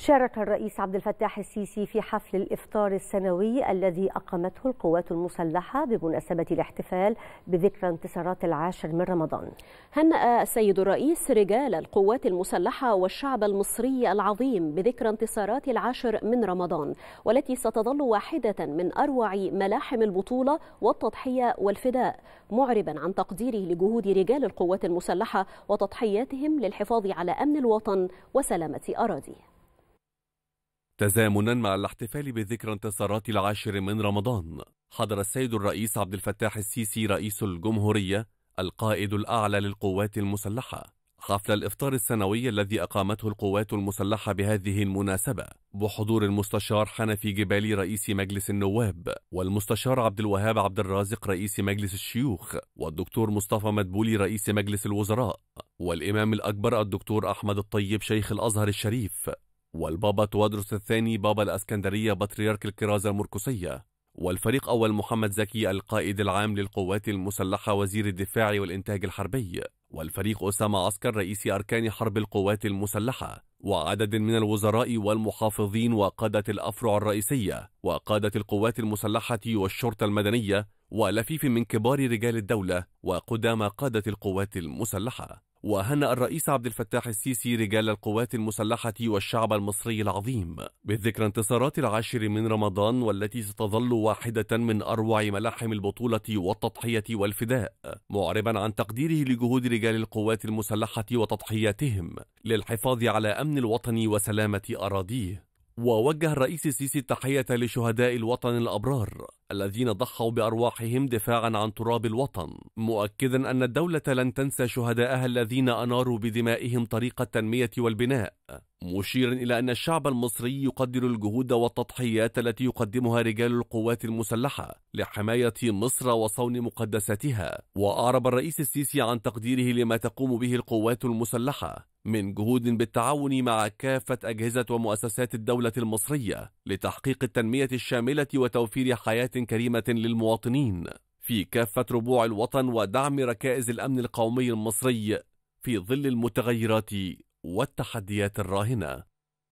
شارك الرئيس عبد الفتاح السيسي في حفل الإفطار السنوي الذي أقامته القوات المسلحة بمناسبة الاحتفال بذكرى انتصارات العاشر من رمضان هنأ السيد الرئيس رجال القوات المسلحة والشعب المصري العظيم بذكرى انتصارات العاشر من رمضان والتي ستظل واحدة من أروع ملاحم البطولة والتضحية والفداء معربا عن تقديره لجهود رجال القوات المسلحة وتضحياتهم للحفاظ على أمن الوطن وسلامة أراضيه تزامنا مع الاحتفال بذكرى انتصارات العاشر من رمضان حضر السيد الرئيس عبد الفتاح السيسي رئيس الجمهورية القائد الأعلى للقوات المسلحة حفل الإفطار السنوي الذي أقامته القوات المسلحة بهذه المناسبة بحضور المستشار حنفي جبالي رئيس مجلس النواب والمستشار عبد الوهاب عبد الرازق رئيس مجلس الشيوخ والدكتور مصطفى مدبولي رئيس مجلس الوزراء والإمام الأكبر الدكتور أحمد الطيب شيخ الأزهر الشريف والبابا توادرس الثاني بابا الأسكندرية بطريرك الكرازة المركزية والفريق أول محمد زكي القائد العام للقوات المسلحة وزير الدفاع والإنتاج الحربي والفريق أسامة عسكر رئيس أركان حرب القوات المسلحة وعدد من الوزراء والمحافظين وقادة الأفرع الرئيسية وقادة القوات المسلحة والشرطة المدنية ولفيف من كبار رجال الدولة وقدامى قادة القوات المسلحة وهنأ الرئيس عبد الفتاح السيسي رجال القوات المسلحة والشعب المصري العظيم بذكرى انتصارات العاشر من رمضان والتي ستظل واحدة من أروع ملاحم البطولة والتضحية والفداء معربا عن تقديره لجهود رجال القوات المسلحة وتضحياتهم للحفاظ على أمن الوطن وسلامة أراضيه ووجه الرئيس السيسي التحية لشهداء الوطن الأبرار الذين ضحوا بأرواحهم دفاعا عن تراب الوطن مؤكدا أن الدولة لن تنسى شهدائها الذين أناروا بدمائهم طريق التنمية والبناء مشيرا إلى أن الشعب المصري يقدر الجهود والتضحيات التي يقدمها رجال القوات المسلحة لحماية مصر وصون مقدساتها وأعرب الرئيس السيسي عن تقديره لما تقوم به القوات المسلحة من جهود بالتعاون مع كافة أجهزة ومؤسسات الدولة المصرية لتحقيق التنمية الشاملة وتوفير حياة كريمة للمواطنين في كافة ربوع الوطن ودعم ركائز الأمن القومي المصري في ظل المتغيرات والتحديات الراهنة